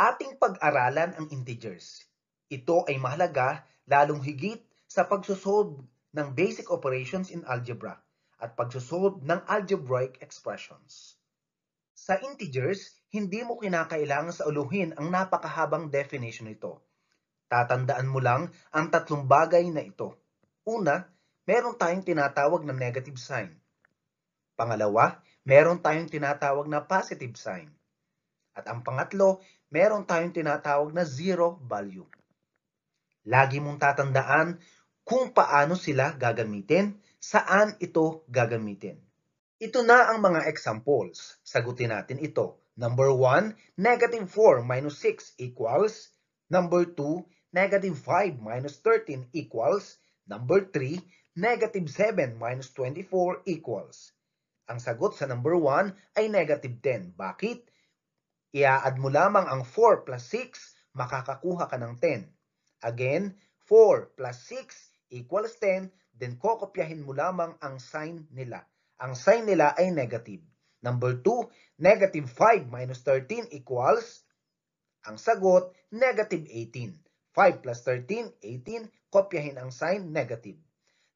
ating pag-aralan ang integers. Ito ay mahalaga lalong higit sa pagsosolve ng basic operations in algebra at pagsosolve ng algebraic expressions. Sa integers, hindi mo kinakailangan sa uluhin ang napakahabang definition nito. Tatandaan mo lang ang tatlong bagay na ito. Una, meron tayong tinatawag na negative sign. Pangalawa, meron tayong tinatawag na positive sign. At ang pangatlo, meron tayong tinatawag na zero value. Lagi mong tatandaan kung paano sila gagamitin, saan ito gagamitin. Ito na ang mga examples. Sagutin natin ito. Number 1, negative 4 minus 6 equals. Number 2, negative 5 minus 13 equals. Number 3, negative 7 minus 24 equals. Ang sagot sa number 1 ay negative 10. Bakit? Ia-add mo lamang ang 4 plus 6, makakakuha ka ng 10. Again, 4 plus 6 equals 10, then kokopyahin mo lamang ang sign nila. Ang sign nila ay negative. Number 2, negative 5 minus 13 equals, ang sagot, negative 18. 5 plus 13, 18, kopyahin ang sign, negative.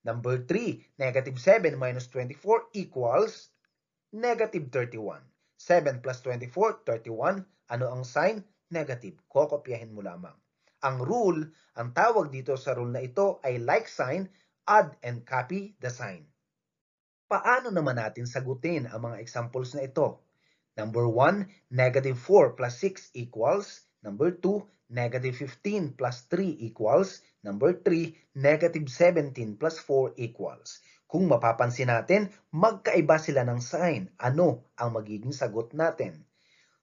Number 3, negative 7 minus 24 equals negative 31. 7 plus 24, 31. Ano ang sign? Negative. Kokopyahin mo lamang. Ang rule, ang tawag dito sa rule na ito ay like sign, add and copy the sign. Paano naman natin sagutin ang mga examples na ito? Number 1, negative 4 plus 6 equals. Number 2, negative 15 plus 3 equals. Number 3, negative 17 plus 4 equals. Kung mapapansin natin, magkaiba sila ng sign. Ano ang magiging sagot natin?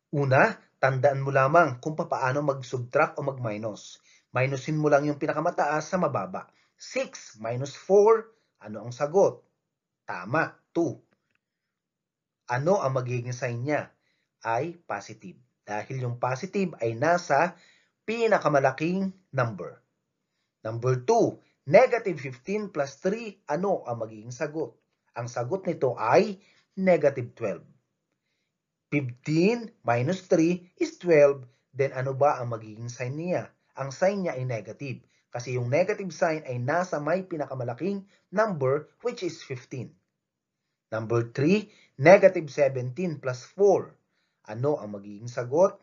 Una, tandaan mo lamang kung paano mag-subtract o mag-minus. Minusin mo lang yung pinakamataas sa mababa. 6 minus 4, ano ang sagot? Tama, 2. Ano ang magiging sign niya? Ay positive. Dahil yung positive ay nasa pinakamalaking number. Number 2, Negative 15 plus 3, ano ang magiging sagot? Ang sagot nito ay negative 12. 15 minus 3 is 12. Then ano ba ang magiging sign niya? Ang sign niya ay negative. Kasi yung negative sign ay nasa may pinakamalaking number which is 15. Number 3, negative 17 plus 4. Ano ang magiging sagot?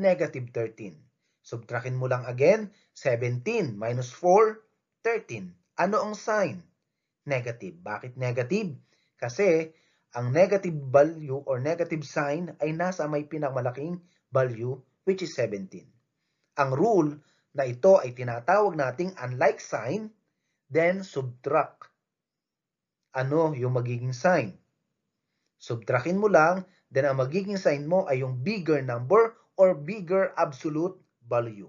Negative 13. Subtrakin mo lang again, 17 minus 4 13. Ano ang sign? Negative. Bakit negative? Kasi ang negative value or negative sign ay nasa may pinakamalaking value which is 17. Ang rule na ito ay tinatawag nating unlike sign, then subtract. Ano yung magiging sign? Subtractin mo lang, then ang magiging sign mo ay yung bigger number or bigger absolute value.